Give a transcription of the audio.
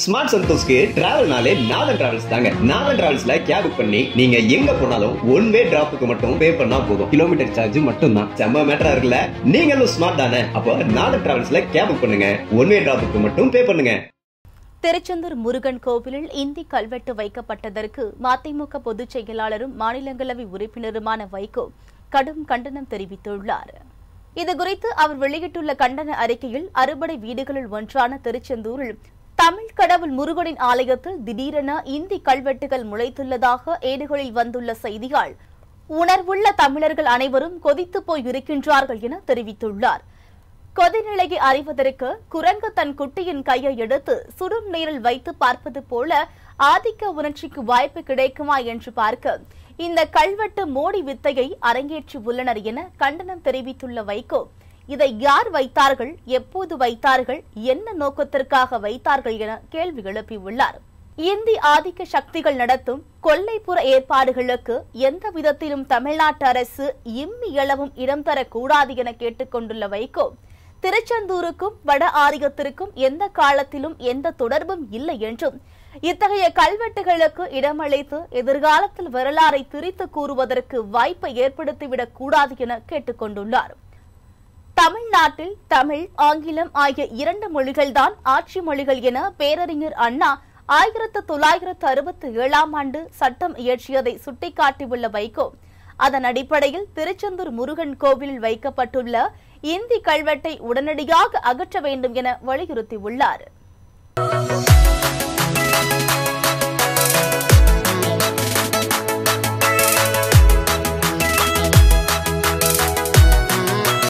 smart டிராவல்னாலே நாதன் travels தாங்க நாதன் டிராவல்ஸ்ல cab book பண்ணி நீங்க எங்க போனாலும் ஒன் வே டிராப்புக்கு மட்டும் பே பண்ணா போதும் கிலோமீட்டர் சார்ஜ் மட்டும் தான் செம்ம மேட்டரா இருக்குல்ல நீங்களும் ஸ்மார்ட் தானே அப்போ நாதன் டிராவல்ஸ்ல கேப் புக் பண்ணுங்க ஒன் வே டிராப்புக்கு மட்டும் பே பண்ணுங்க திருச்செந்தூர் முருகன் கோவிலில் இந்தி கல்வெட்டு வைக்கப்பட்டதற்கு மதிமுக பொதுச் செயலாளரும் மாநிலங்களவை உறுப்பினருமான வைகோ கடும் கண்டனம் தெரிவித்துள்ளார் இதுகுறித்து அவர் வெளியிட்டுள்ள கண்டன அறிக்கையில் அறுபடை வீடுகளில் ஒன்றான திருச்செந்தூரில் தமிழ் கடவுள் முருகனின் ஆலயத்தில் திடீரென இந்தி கல்வெட்டுகள் முளைத்துள்ளதாக ஏடுகளில் வந்துள்ள செய்தியால் உணர்வுள்ள தமிழர்கள் அனைவரும் கொதித்து போய் இருக்கின்றார்கள் என தெரிவித்துள்ளார் கொதிநிலையை அறிவதற்கு குரங்கு தன் குட்டியின் கையை எடுத்து சுடும் நீரில் வைத்து பார்ப்பது போல ஆதிக்க உணர்ச்சிக்கு வாய்ப்பு கிடைக்குமா என்று பார்க்க இந்த கல்வெட்டு மோடி வித்தையை அரங்கேற்றி உள்ளனர் என கண்டனம் தெரிவித்துள்ள வைகோ இதை யார் வைத்தார்கள் எப்போது வைத்தார்கள் என்ன நோக்கத்திற்காக வைத்தார்கள் என கேள்வி எழுப்பியுள்ளார் இந்தி ஆதிக்க சக்திகள் நடத்தும் கொல்லைப்புற ஏற்பாடுகளுக்கு எந்த விதத்திலும் தமிழ்நாட்டு அரசு இம்மி எளவும் இடம் தரக்கூடாது என கேட்டுக்கொண்டுள்ள வைகோ திருச்செந்தூருக்கும் வட ஆரியத்திற்கும் எந்த காலத்திலும் எந்த தொடர்பும் இல்லை என்றும் இத்தகைய கல்வெட்டுகளுக்கு இடமளித்து எதிர்காலத்தில் வரலாறை திரித்து கூறுவதற்கு வாய்ப்பை ஏற்படுத்திவிடக் கூடாது என கேட்டுக்கொண்டுள்ளார் தமிழ்நாட்டில் தமிழ் ஆங்கிலம் ஆகிய இரண்டு மொழிகள்தான் ஆட்சி மொழிகள் என பேரறிஞர் அண்ணா ஆயிரத்து தொள்ளாயிரத்து அறுபத்தி ஏழாம் ஆண்டு சட்டம் இயற்றியதை சுட்டிக்காட்டியுள்ள வைகோ அதன் அடிப்படையில் திருச்செந்தூர் முருகன் கோவிலில் வைக்கப்பட்டுள்ள இந்தி கல்வெட்டை உடனடியாக அகற்ற வேண்டும் என வலியுறுத்தியுள்ளாா்